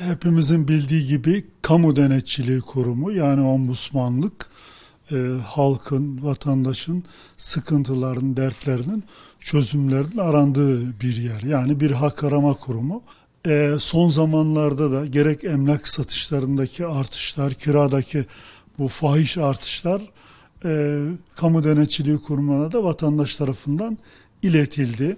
hepimizin bildiği gibi kamu denetçiliği kurumu yani ombudsmanlık e, halkın, vatandaşın sıkıntıların dertlerinin çözümlerinin arandığı bir yer. Yani bir hak arama kurumu. E, son zamanlarda da gerek emlak satışlarındaki artışlar, kiradaki bu fahiş artışlar e, kamu denetçiliği kurumuna da vatandaş tarafından iletildi.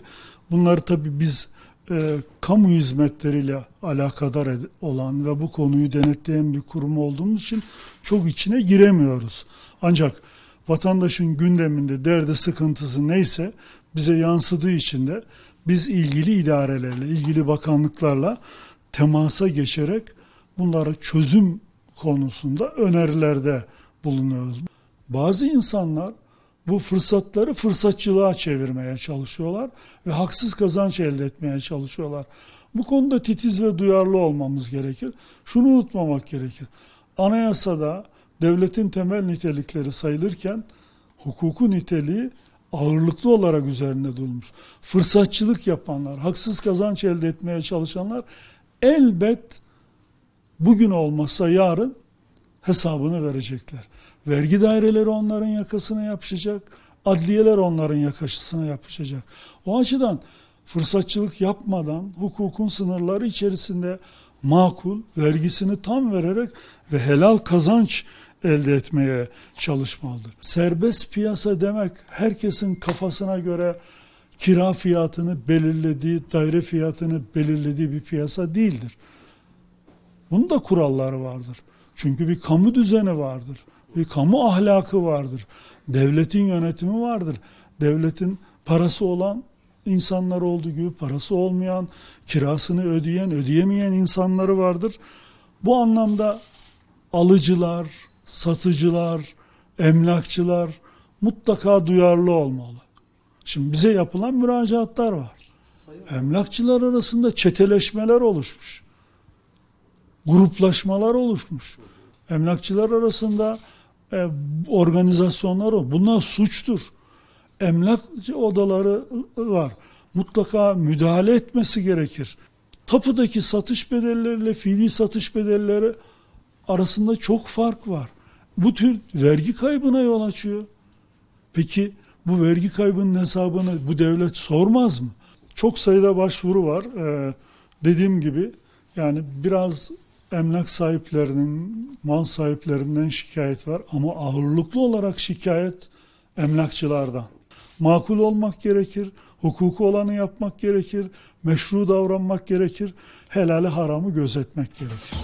Bunları tabii biz e, kamu hizmetleriyle alakadar ed- olan ve bu konuyu denetleyen bir kurum olduğumuz için çok içine giremiyoruz. Ancak vatandaşın gündeminde derdi sıkıntısı neyse bize yansıdığı için de biz ilgili idarelerle, ilgili bakanlıklarla temasa geçerek bunlara çözüm konusunda önerilerde bulunuyoruz. Bazı insanlar bu fırsatları fırsatçılığa çevirmeye çalışıyorlar ve haksız kazanç elde etmeye çalışıyorlar. Bu konuda titiz ve duyarlı olmamız gerekir. Şunu unutmamak gerekir. Anayasada devletin temel nitelikleri sayılırken hukuku niteliği ağırlıklı olarak üzerinde durmuş. Fırsatçılık yapanlar, haksız kazanç elde etmeye çalışanlar elbet bugün olmasa yarın hesabını verecekler. Vergi daireleri onların yakasına yapışacak, adliyeler onların yakasına yapışacak. O açıdan fırsatçılık yapmadan hukukun sınırları içerisinde makul, vergisini tam vererek ve helal kazanç elde etmeye çalışmalıdır. Serbest piyasa demek herkesin kafasına göre kira fiyatını belirlediği, daire fiyatını belirlediği bir piyasa değildir. Bunun da kuralları vardır. Çünkü bir kamu düzeni vardır. Bir kamu ahlakı vardır. Devletin yönetimi vardır. Devletin parası olan insanlar olduğu gibi parası olmayan, kirasını ödeyen, ödeyemeyen insanları vardır. Bu anlamda alıcılar, satıcılar, emlakçılar mutlaka duyarlı olmalı. Şimdi bize yapılan müracaatlar var. Emlakçılar arasında çeteleşmeler oluşmuş gruplaşmalar oluşmuş. Emlakçılar arasında e, organizasyonlar o. Bunlar suçtur. Emlakçı odaları var. Mutlaka müdahale etmesi gerekir. Tapudaki satış bedelleriyle fiili satış bedelleri arasında çok fark var. Bu tür vergi kaybına yol açıyor. Peki bu vergi kaybının hesabını bu devlet sormaz mı? Çok sayıda başvuru var. Ee, dediğim gibi yani biraz emlak sahiplerinin, mal sahiplerinden şikayet var ama ağırlıklı olarak şikayet emlakçılardan. Makul olmak gerekir, hukuku olanı yapmak gerekir, meşru davranmak gerekir, helali haramı gözetmek gerekir.